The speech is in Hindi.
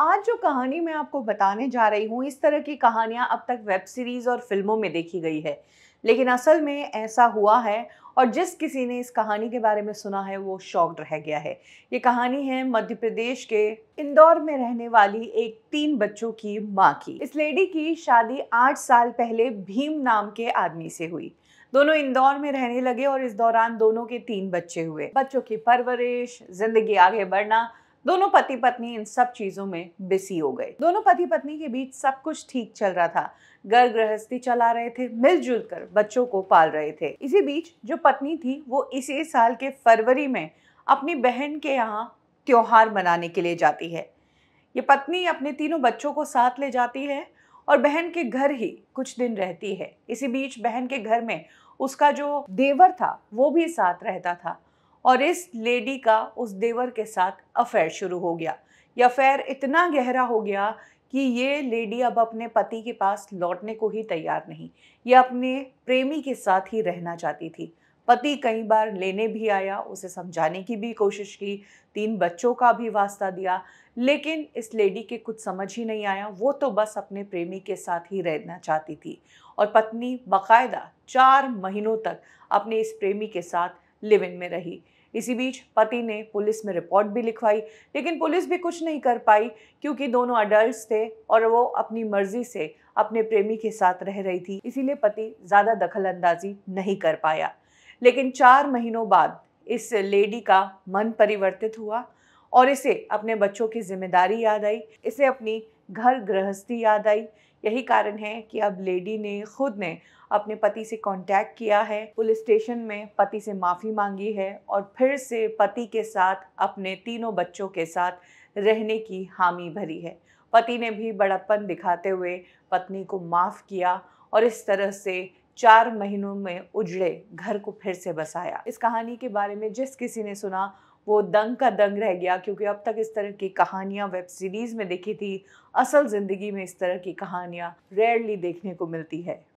आज जो कहानी मैं आपको बताने जा रही हूँ इस तरह की कहानियाँ अब तक वेब सीरीज़ और फिल्मों में देखी गई है लेकिन असल में ऐसा हुआ है और जिस किसी ने इस कहानी के बारे में सुना है वो शॉक्ड रह गया है ये कहानी है मध्य प्रदेश के इंदौर में रहने वाली एक तीन बच्चों की माँ की इस लेडी की शादी आठ साल पहले भीम नाम के आदमी से हुई दोनों इंदौर में रहने लगे और इस दौरान दोनों के तीन बच्चे हुए बच्चों की परवरिश जिंदगी आगे बढ़ना दोनों पति पत्नी इन सब चीजों में बिसी हो गए दोनों पति पत्नी के बीच सब कुछ ठीक चल रहा था घर गृहस्थी चला रहे थे मिलजुल कर बच्चों को पाल रहे थे इसी बीच जो पत्नी थी वो इसी साल के फरवरी में अपनी बहन के यहाँ त्योहार मनाने के लिए जाती है ये पत्नी अपने तीनों बच्चों को साथ ले जाती है और बहन के घर ही कुछ दिन रहती है इसी बीच बहन के घर में उसका जो देवर था वो भी साथ रहता था और इस लेडी का उस देवर के साथ अफेयर शुरू हो गया यह अफेयर इतना गहरा हो गया कि ये लेडी अब अपने पति के पास लौटने को ही तैयार नहीं यह अपने प्रेमी के साथ ही रहना चाहती थी पति कई बार लेने भी आया उसे समझाने की भी कोशिश की तीन बच्चों का भी वास्ता दिया लेकिन इस लेडी के कुछ समझ ही नहीं आया वो तो बस अपने प्रेमी के साथ ही रहना चाहती थी और पत्नी बाकायदा चार महीनों तक अपने इस प्रेमी के साथ लिव इन में रही इसी बीच पति ने पुलिस में रिपोर्ट भी लिखवाई लेकिन पुलिस भी कुछ नहीं कर पाई क्योंकि दोनों अडल्ट थे और वो अपनी मर्जी से अपने प्रेमी के साथ रह रही थी इसीलिए पति ज़्यादा दखल अंदाजी नहीं कर पाया लेकिन चार महीनों बाद इस लेडी का मन परिवर्तित हुआ और इसे अपने बच्चों की जिम्मेदारी याद आई इसे अपनी घर गृहस्थी याद आई यही कारण है कि अब लेडी ने खुद ने अपने पति से कांटेक्ट किया है पुलिस स्टेशन में पति से माफ़ी मांगी है और फिर से पति के साथ अपने तीनों बच्चों के साथ रहने की हामी भरी है पति ने भी बड़प्पन दिखाते हुए पत्नी को माफ़ किया और इस तरह से चार महीनों में उजड़े घर को फिर से बसाया इस कहानी के बारे में जिस किसी ने सुना वो दंग का दंग रह गया क्योंकि अब तक इस तरह की कहानियाँ वेब सीरीज़ में देखी थी असल ज़िंदगी में इस तरह की कहानियाँ रेयरली देखने को मिलती है